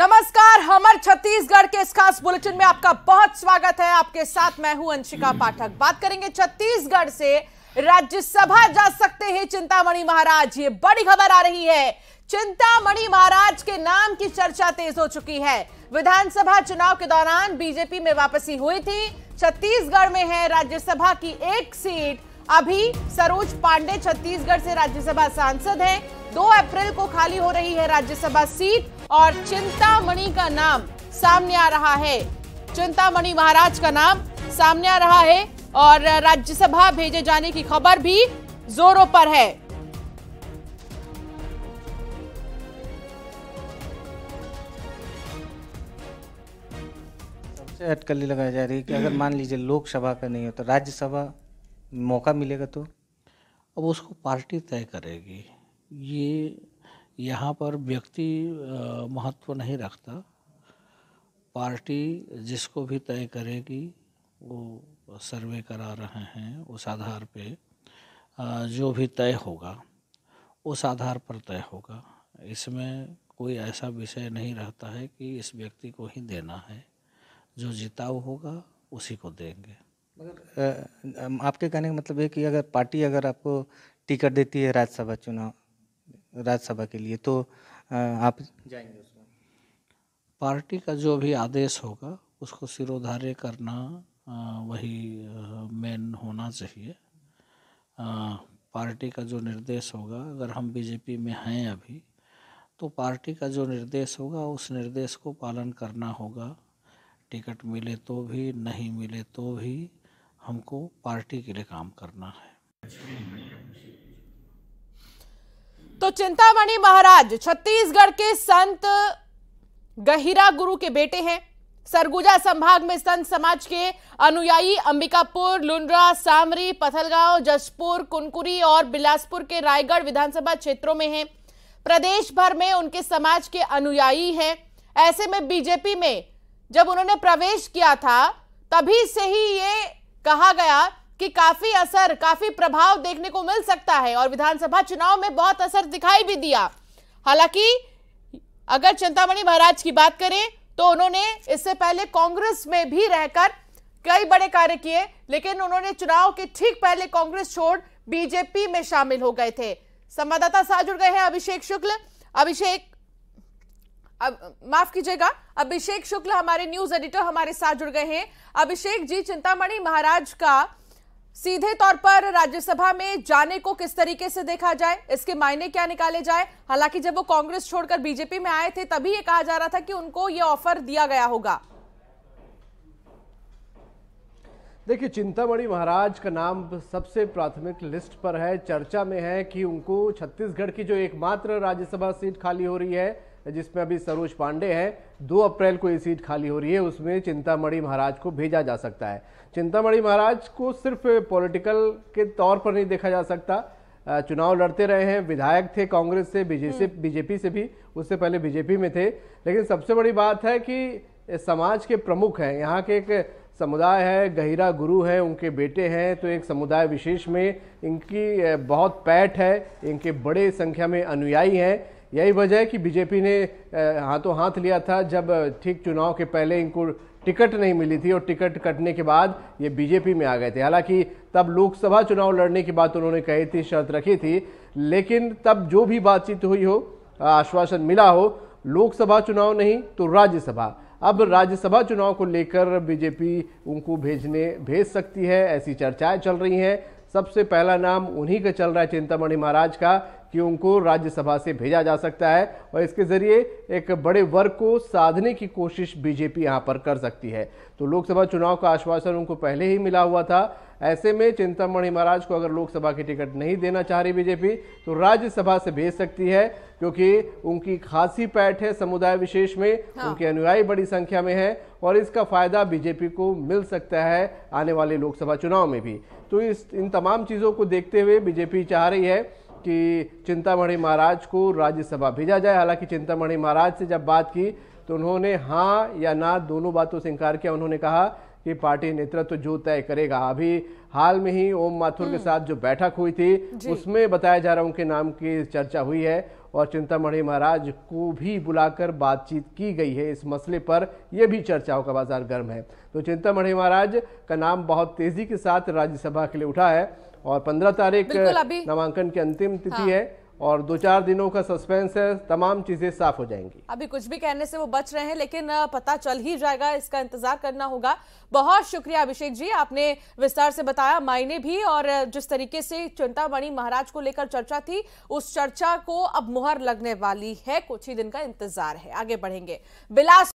नमस्कार हमर छत्तीसगढ़ के इस खास बुलेटिन में आपका बहुत स्वागत है आपके साथ मैं हूं अंशिका पाठक बात करेंगे छत्तीसगढ़ से राज्यसभा जा सकते हैं चिंतामणि महाराज ये बड़ी खबर आ रही है चिंतामणि महाराज के नाम की चर्चा तेज हो चुकी है विधानसभा चुनाव के दौरान बीजेपी में वापसी हुई थी छत्तीसगढ़ में है राज्यसभा की एक सीट अभी सरोज पांडे छत्तीसगढ़ से राज्यसभा सांसद हैं दो अप्रैल को खाली हो रही है राज्यसभा सीट और चिंतामणि का नाम सामने आ रहा है चिंतामणि महाराज का नाम सामने आ रहा है और राज्यसभा भेजे जाने की खबर भी जोरों पर है सबसे अटकली लगाई जा रही है कि अगर मान लीजिए लोकसभा का नहीं हो तो राज्यसभा मौका मिलेगा तो अब उसको पार्टी तय करेगी ये यहाँ पर व्यक्ति महत्व नहीं रखता पार्टी जिसको भी तय करेगी वो सर्वे करा रहे हैं उस आधार पे जो भी तय होगा उस आधार पर तय होगा इसमें कोई ऐसा विषय नहीं रहता है कि इस व्यक्ति को ही देना है जो जिताऊ होगा उसी को देंगे मगर आपके कहने का मतलब है कि अगर पार्टी अगर आपको टिकट देती है राज्यसभा चुनाव राज्यसभा के लिए तो आप जाएंगे उसमें पार्टी का जो भी आदेश होगा उसको सिरोधार्य करना वही मेन होना चाहिए पार्टी का जो निर्देश होगा अगर हम बीजेपी में हैं अभी तो पार्टी का जो निर्देश होगा उस निर्देश को पालन करना होगा टिकट मिले तो भी नहीं मिले तो भी हमको पार्टी के लिए काम करना है अच्छा। तो चिंतामणि महाराज छत्तीसगढ़ के संत गहिरा गुरु के बेटे हैं सरगुजा संभाग में संत समाज के अनुयायी अंबिकापुर लुंड्रा सामरी पथलगांव जशपुर कुनकुरी और बिलासपुर के रायगढ़ विधानसभा क्षेत्रों में हैं प्रदेश भर में उनके समाज के अनुयायी हैं ऐसे में बीजेपी में जब उन्होंने प्रवेश किया था तभी से ही ये कहा गया कि काफी असर काफी प्रभाव देखने को मिल सकता है और विधानसभा चुनाव में बहुत असर दिखाई भी दिया हालांकि अगर चिंतामणि महाराज की बात करें तो उन्होंने इससे पहले कांग्रेस में भी रहकर कई बड़े कार्य किए लेकिन उन्होंने चुनाव के ठीक पहले कांग्रेस छोड़ बीजेपी में शामिल हो गए थे संवाददाता साथ जुड़ गए हैं अभिषेक शुक्ल अभिषेक अब माफ कीजिएगा अभिषेक शुक्ल हमारे न्यूज एडिटर हमारे साथ जुड़ गए हैं अभिषेक जी चिंतामणि महाराज का सीधे तौर पर राज्यसभा में जाने को किस तरीके से देखा जाए इसके मायने क्या निकाले जाए हालांकि जब वो कांग्रेस छोड़कर बीजेपी में आए थे तभी ये कहा जा रहा था कि उनको ये ऑफर दिया गया होगा देखिए चिंतामणि महाराज का नाम सबसे प्राथमिक लिस्ट पर है चर्चा में है कि उनको छत्तीसगढ़ की जो एकमात्र राज्यसभा सीट खाली हो रही है जिसमें अभी सरोज पांडे हैं दो अप्रैल को ये सीट खाली हो रही है उसमें चिंतामणि महाराज को भेजा जा सकता है चिंतामणि महाराज को सिर्फ पॉलिटिकल के तौर पर नहीं देखा जा सकता चुनाव लड़ते रहे हैं विधायक थे कांग्रेस से बीजेपी हम्म। बीजेपी से भी उससे पहले बीजेपी में थे लेकिन सबसे बड़ी बात है कि समाज के प्रमुख हैं यहाँ के एक समुदाय है गहिरा गुरु हैं उनके बेटे हैं तो एक समुदाय विशेष में इनकी बहुत पैठ है इनके बड़े संख्या में अनुयायी हैं यही वजह है कि बीजेपी ने हाथों हाथ लिया था जब ठीक चुनाव के पहले इनको टिकट नहीं मिली थी और टिकट कटने के बाद ये बीजेपी में आ गए थे हालांकि तब लोकसभा चुनाव लड़ने की बात उन्होंने कही थी शर्त रखी थी लेकिन तब जो भी बातचीत हुई हो आश्वासन मिला हो लोकसभा चुनाव नहीं तो राज्यसभा अब राज्यसभा चुनाव को लेकर बीजेपी उनको भेजने भेज सकती है ऐसी चर्चाएं चल रही हैं सबसे पहला नाम उन्हीं का चल रहा है चिंतामणि महाराज का कि उनको राज्यसभा से भेजा जा सकता है और इसके जरिए एक बड़े वर्ग को साधने की कोशिश बीजेपी यहाँ पर कर सकती है तो लोकसभा चुनाव का आश्वासन उनको पहले ही मिला हुआ था ऐसे में चिंतामणि महाराज को अगर लोकसभा की टिकट नहीं देना चाह रही बीजेपी तो राज्यसभा से भेज सकती है क्योंकि उनकी खासी पैठ है समुदाय विशेष में हाँ। उनके अनुयायी बड़ी संख्या में है और इसका फायदा बीजेपी को मिल सकता है आने वाले लोकसभा चुनाव में भी तो इस इन तमाम चीज़ों को देखते हुए बीजेपी चाह रही है कि चिंतामणि महाराज को राज्यसभा भेजा जाए हालांकि चिंतामणि महाराज से जब बात की तो उन्होंने हाँ या ना दोनों बातों से इनकार किया उन्होंने कहा कि पार्टी नेतृत्व तो जो तय करेगा अभी हाल में ही ओम माथुर के हम्म। साथ जो बैठक हुई थी उसमें बताया जा रहा है उनके नाम की चर्चा हुई है और चिंतामणि महाराज को भी बुलाकर बातचीत की गई है इस मसले पर यह भी चर्चाओं का बाजार गर्म है तो चिंतामणि महाराज का नाम बहुत तेजी के साथ राज्यसभा के लिए उठा है और पंद्रह तारीख नामांकन की अंतिम तिथि हाँ। है और दो चार दिनों का सस्पेंस है तमाम चीजें साफ हो जाएंगी अभी कुछ भी कहने से वो बच रहे हैं लेकिन पता चल ही जाएगा इसका इंतजार करना होगा बहुत शुक्रिया अभिषेक जी आपने विस्तार से बताया मायने भी और जिस तरीके से चिंतामणि महाराज को लेकर चर्चा थी उस चर्चा को अब मुहर लगने वाली है कुछ ही दिन का इंतजार है आगे बढ़ेंगे बिलास